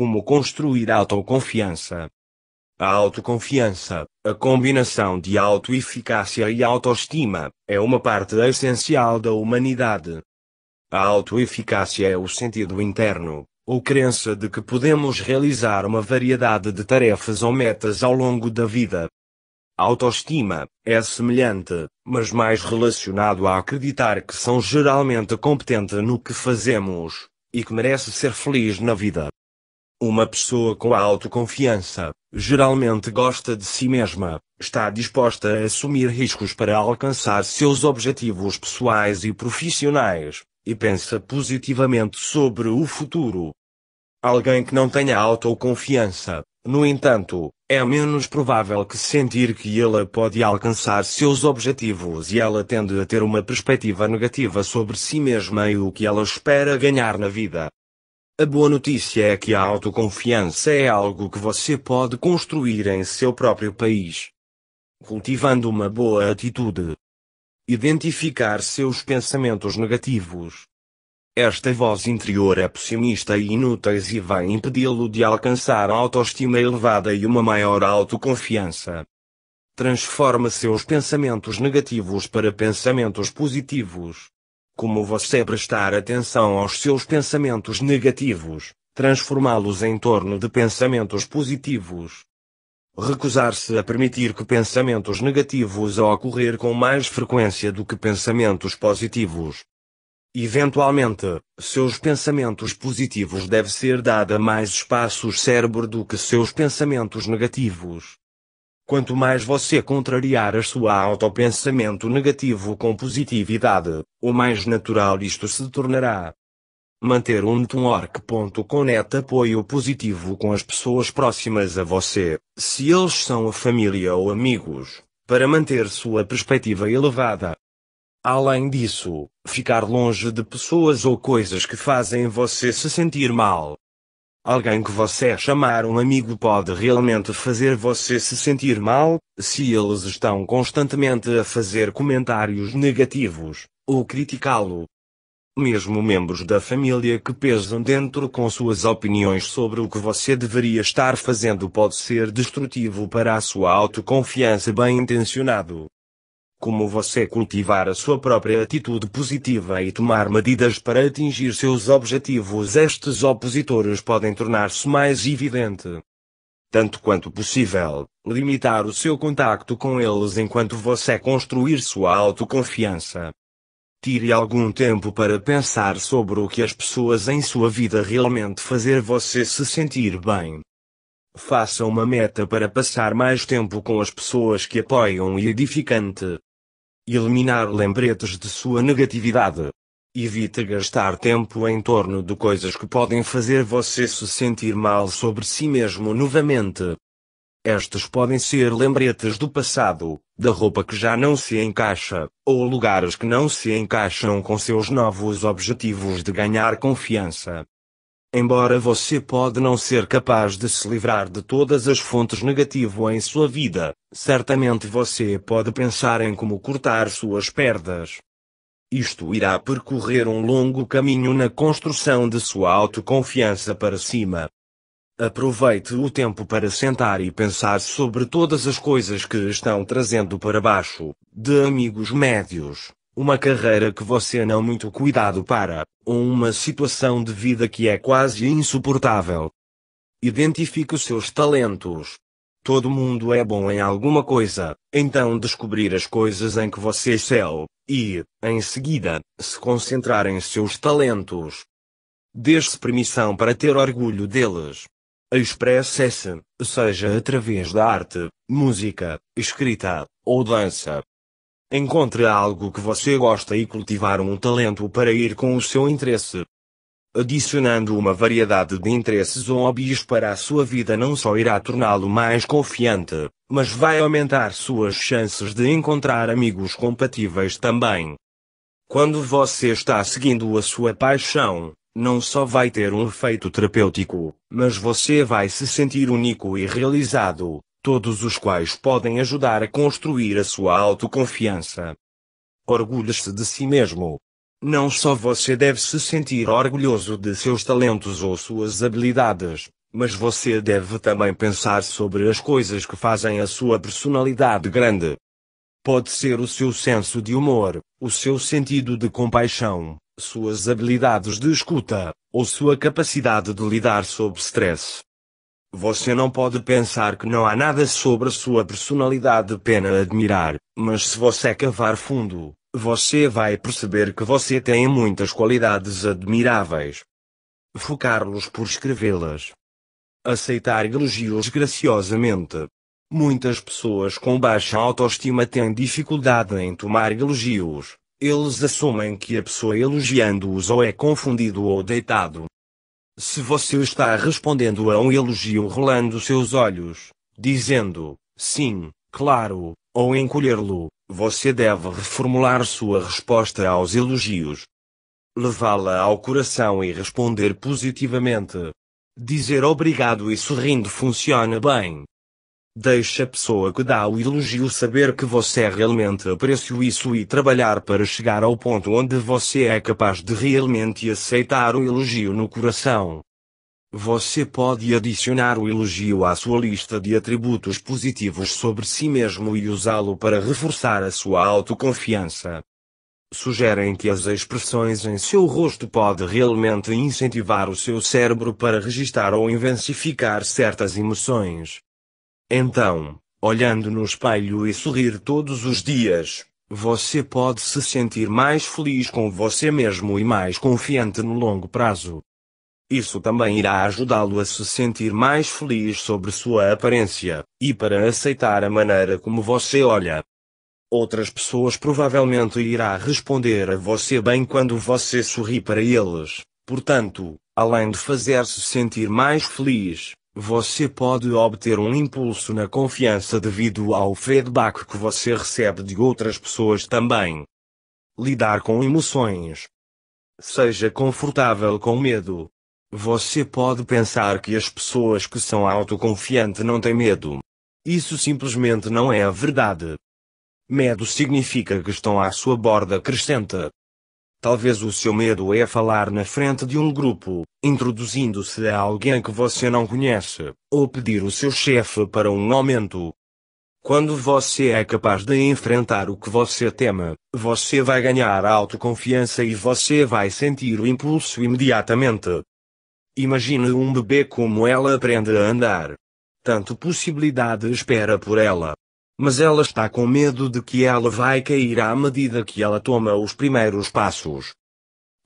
como construir autoconfiança. A autoconfiança, a combinação de autoeficácia e autoestima, é uma parte essencial da humanidade. A autoeficácia é o sentido interno, ou crença de que podemos realizar uma variedade de tarefas ou metas ao longo da vida. A autoestima é semelhante, mas mais relacionado a acreditar que são geralmente competentes no que fazemos e que merece ser feliz na vida. Uma pessoa com autoconfiança, geralmente gosta de si mesma, está disposta a assumir riscos para alcançar seus objetivos pessoais e profissionais, e pensa positivamente sobre o futuro. Alguém que não tenha autoconfiança, no entanto, é menos provável que sentir que ela pode alcançar seus objetivos e ela tende a ter uma perspectiva negativa sobre si mesma e o que ela espera ganhar na vida. A boa notícia é que a autoconfiança é algo que você pode construir em seu próprio país. Cultivando uma boa atitude. Identificar seus pensamentos negativos. Esta voz interior é pessimista e inúteis e vai impedi-lo de alcançar a autoestima elevada e uma maior autoconfiança. Transforma seus pensamentos negativos para pensamentos positivos como você prestar atenção aos seus pensamentos negativos, transformá-los em torno de pensamentos positivos. Recusar-se a permitir que pensamentos negativos a ocorrer com mais frequência do que pensamentos positivos. Eventualmente, seus pensamentos positivos deve ser dada mais espaço ao cérebro do que seus pensamentos negativos. Quanto mais você contrariar a sua autopensamento negativo com positividade, o mais natural isto se tornará. Manter um network.connect apoio positivo com as pessoas próximas a você, se eles são a família ou amigos, para manter sua perspectiva elevada. Além disso, ficar longe de pessoas ou coisas que fazem você se sentir mal, Alguém que você chamar um amigo pode realmente fazer você se sentir mal, se eles estão constantemente a fazer comentários negativos, ou criticá-lo. Mesmo membros da família que pesam dentro com suas opiniões sobre o que você deveria estar fazendo pode ser destrutivo para a sua autoconfiança bem intencionado como você cultivar a sua própria atitude positiva e tomar medidas para atingir seus objetivos, estes opositores podem tornar-se mais evidente. Tanto quanto possível, limitar o seu contacto com eles enquanto você construir sua autoconfiança. Tire algum tempo para pensar sobre o que as pessoas em sua vida realmente fazer você se sentir bem. Faça uma meta para passar mais tempo com as pessoas que apoiam e edificante. Eliminar lembretes de sua negatividade. Evite gastar tempo em torno de coisas que podem fazer você se sentir mal sobre si mesmo novamente. Estes podem ser lembretes do passado, da roupa que já não se encaixa, ou lugares que não se encaixam com seus novos objetivos de ganhar confiança. Embora você pode não ser capaz de se livrar de todas as fontes negativas em sua vida, certamente você pode pensar em como cortar suas perdas. Isto irá percorrer um longo caminho na construção de sua autoconfiança para cima. Aproveite o tempo para sentar e pensar sobre todas as coisas que estão trazendo para baixo, de amigos médios, uma carreira que você não muito cuidado para, ou uma situação de vida que é quase insuportável. Identifique os seus talentos. Todo mundo é bom em alguma coisa, então descobrir as coisas em que você excel, e, em seguida, se concentrar em seus talentos. Deixe permissão para ter orgulho deles. Expresse-se, seja através da arte, música, escrita, ou dança. Encontre algo que você gosta e cultivar um talento para ir com o seu interesse. Adicionando uma variedade de interesses ou hobbies para a sua vida não só irá torná-lo mais confiante, mas vai aumentar suas chances de encontrar amigos compatíveis também. Quando você está seguindo a sua paixão, não só vai ter um efeito terapêutico, mas você vai se sentir único e realizado, todos os quais podem ajudar a construir a sua autoconfiança. Orgulhe-se de si mesmo. Não só você deve se sentir orgulhoso de seus talentos ou suas habilidades, mas você deve também pensar sobre as coisas que fazem a sua personalidade grande. Pode ser o seu senso de humor, o seu sentido de compaixão, suas habilidades de escuta, ou sua capacidade de lidar sob stress. Você não pode pensar que não há nada sobre a sua personalidade pena admirar, mas se você cavar fundo, você vai perceber que você tem muitas qualidades admiráveis. Focar-los por escrevê-las. Aceitar elogios graciosamente. Muitas pessoas com baixa autoestima têm dificuldade em tomar elogios. Eles assumem que a pessoa elogiando-os ou é confundido ou deitado, se você está respondendo a um elogio rolando seus olhos, dizendo, sim, claro, ou encolher-lo, você deve reformular sua resposta aos elogios. Levá-la ao coração e responder positivamente. Dizer obrigado e sorrindo funciona bem, Deixe a pessoa que dá o elogio saber que você realmente aprecia isso e trabalhar para chegar ao ponto onde você é capaz de realmente aceitar o elogio no coração. Você pode adicionar o elogio à sua lista de atributos positivos sobre si mesmo e usá-lo para reforçar a sua autoconfiança. Sugerem que as expressões em seu rosto podem realmente incentivar o seu cérebro para registrar ou intensificar certas emoções. Então, olhando no espelho e sorrir todos os dias, você pode se sentir mais feliz com você mesmo e mais confiante no longo prazo. Isso também irá ajudá-lo a se sentir mais feliz sobre sua aparência, e para aceitar a maneira como você olha. Outras pessoas provavelmente irá responder a você bem quando você sorri para eles, portanto, além de fazer-se sentir mais feliz, você pode obter um impulso na confiança devido ao feedback que você recebe de outras pessoas também. Lidar com emoções. Seja confortável com medo. Você pode pensar que as pessoas que são autoconfiantes não têm medo. Isso simplesmente não é a verdade. Medo significa que estão à sua borda, crescente. Talvez o seu medo é falar na frente de um grupo, introduzindo-se a alguém que você não conhece, ou pedir o seu chefe para um aumento. Quando você é capaz de enfrentar o que você teme, você vai ganhar autoconfiança e você vai sentir o impulso imediatamente. Imagine um bebê como ela aprende a andar. Tanto possibilidade espera por ela mas ela está com medo de que ela vai cair à medida que ela toma os primeiros passos.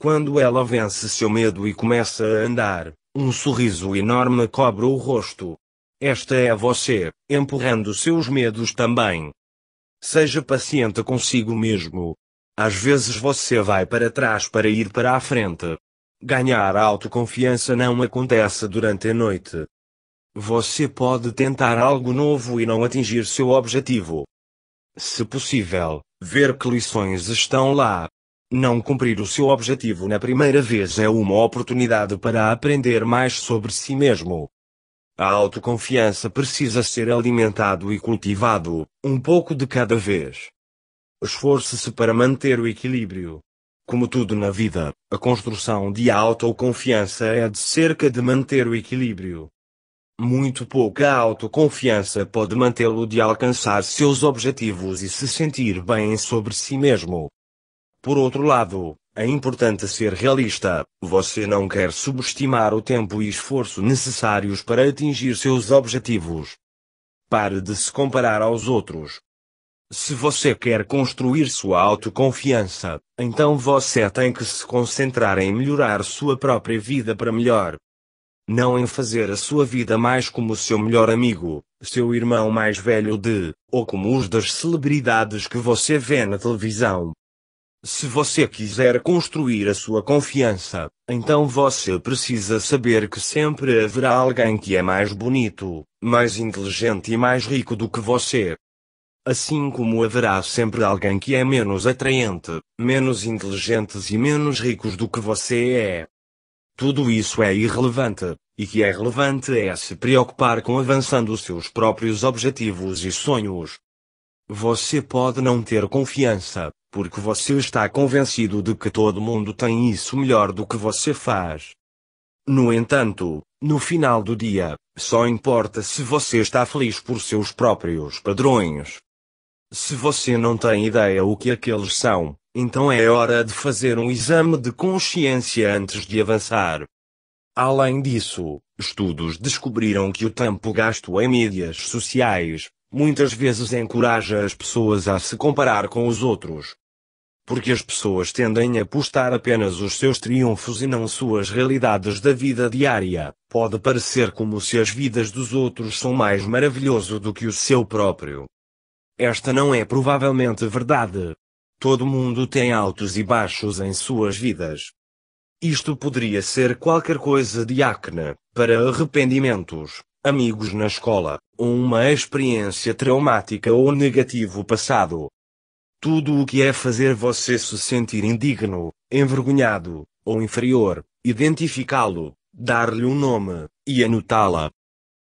Quando ela vence seu medo e começa a andar, um sorriso enorme cobre o rosto. Esta é você, empurrando seus medos também. Seja paciente consigo mesmo. Às vezes você vai para trás para ir para a frente. Ganhar autoconfiança não acontece durante a noite, você pode tentar algo novo e não atingir seu objetivo. Se possível, ver que lições estão lá. Não cumprir o seu objetivo na primeira vez é uma oportunidade para aprender mais sobre si mesmo. A autoconfiança precisa ser alimentado e cultivado, um pouco de cada vez. Esforce-se para manter o equilíbrio. Como tudo na vida, a construção de autoconfiança é de cerca de manter o equilíbrio muito pouca autoconfiança pode mantê-lo de alcançar seus objetivos e se sentir bem sobre si mesmo. Por outro lado, é importante ser realista, você não quer subestimar o tempo e esforço necessários para atingir seus objetivos. Pare de se comparar aos outros. Se você quer construir sua autoconfiança, então você tem que se concentrar em melhorar sua própria vida para melhor não em fazer a sua vida mais como seu melhor amigo, seu irmão mais velho de, ou como os das celebridades que você vê na televisão. Se você quiser construir a sua confiança, então você precisa saber que sempre haverá alguém que é mais bonito, mais inteligente e mais rico do que você. Assim como haverá sempre alguém que é menos atraente, menos inteligentes e menos ricos do que você é. Tudo isso é irrelevante, e que é relevante é se preocupar com avançando os seus próprios objetivos e sonhos. Você pode não ter confiança, porque você está convencido de que todo mundo tem isso melhor do que você faz. No entanto, no final do dia, só importa se você está feliz por seus próprios padrões. Se você não tem ideia o que aqueles são, então é hora de fazer um exame de consciência antes de avançar. Além disso, estudos descobriram que o tempo gasto em mídias sociais muitas vezes encoraja as pessoas a se comparar com os outros. Porque as pessoas tendem a postar apenas os seus triunfos e não suas realidades da vida diária. Pode parecer como se as vidas dos outros são mais maravilhoso do que o seu próprio. Esta não é provavelmente verdade, Todo mundo tem altos e baixos em suas vidas. Isto poderia ser qualquer coisa de acne, para arrependimentos, amigos na escola, ou uma experiência traumática ou negativo passado. Tudo o que é fazer você se sentir indigno, envergonhado, ou inferior, identificá-lo, dar-lhe um nome, e anotá-la,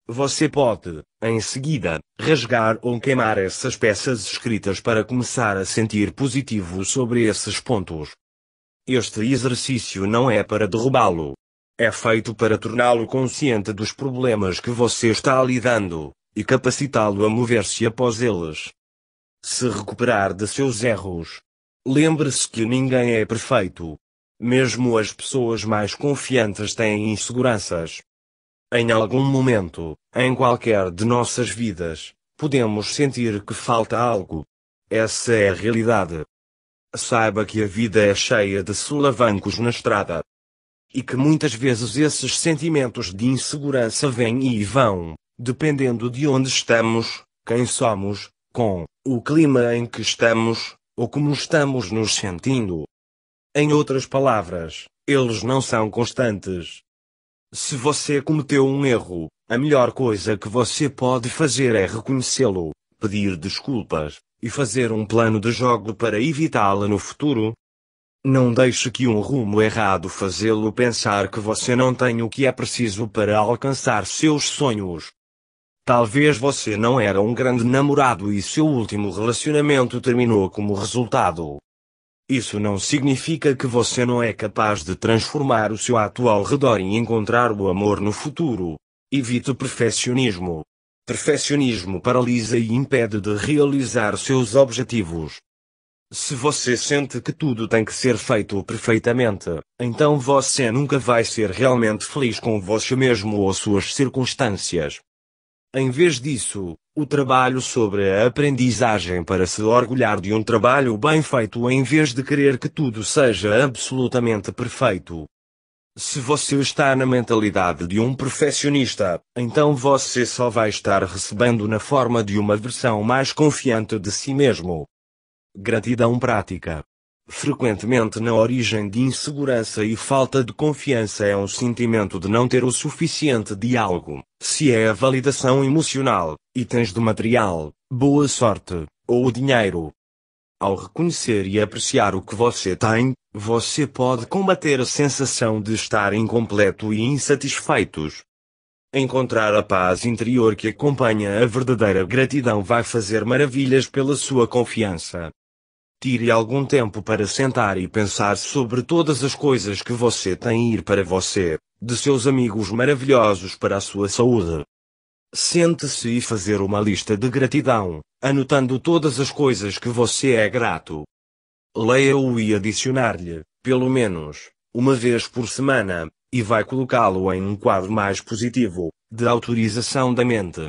você pode, em seguida, rasgar ou queimar essas peças escritas para começar a sentir positivo sobre esses pontos. Este exercício não é para derrubá-lo. É feito para torná-lo consciente dos problemas que você está lidando, e capacitá-lo a mover-se após eles. Se recuperar de seus erros. Lembre-se que ninguém é perfeito. Mesmo as pessoas mais confiantes têm inseguranças. Em algum momento, em qualquer de nossas vidas, podemos sentir que falta algo. Essa é a realidade. Saiba que a vida é cheia de solavancos na estrada. E que muitas vezes esses sentimentos de insegurança vêm e vão, dependendo de onde estamos, quem somos, com o clima em que estamos, ou como estamos nos sentindo. Em outras palavras, eles não são constantes. Se você cometeu um erro, a melhor coisa que você pode fazer é reconhecê-lo, pedir desculpas, e fazer um plano de jogo para evitá-la no futuro. Não deixe que um rumo errado fazê-lo pensar que você não tem o que é preciso para alcançar seus sonhos. Talvez você não era um grande namorado e seu último relacionamento terminou como resultado. Isso não significa que você não é capaz de transformar o seu ato ao redor e encontrar o amor no futuro. Evite o perfeccionismo. Perfeccionismo paralisa e impede de realizar seus objetivos. Se você sente que tudo tem que ser feito perfeitamente, então você nunca vai ser realmente feliz com você mesmo ou suas circunstâncias. Em vez disso, o trabalho sobre a aprendizagem para se orgulhar de um trabalho bem feito em vez de querer que tudo seja absolutamente perfeito. Se você está na mentalidade de um profissionista, então você só vai estar recebendo na forma de uma versão mais confiante de si mesmo. Gratidão prática frequentemente na origem de insegurança e falta de confiança é um sentimento de não ter o suficiente de algo, se é a validação emocional, itens do material, boa sorte, ou o dinheiro. Ao reconhecer e apreciar o que você tem, você pode combater a sensação de estar incompleto e insatisfeitos. Encontrar a paz interior que acompanha a verdadeira gratidão vai fazer maravilhas pela sua confiança. Tire algum tempo para sentar e pensar sobre todas as coisas que você tem ir para você, de seus amigos maravilhosos para a sua saúde. Sente-se e fazer uma lista de gratidão, anotando todas as coisas que você é grato. Leia-o e adicionar-lhe, pelo menos, uma vez por semana, e vai colocá-lo em um quadro mais positivo, de autorização da mente.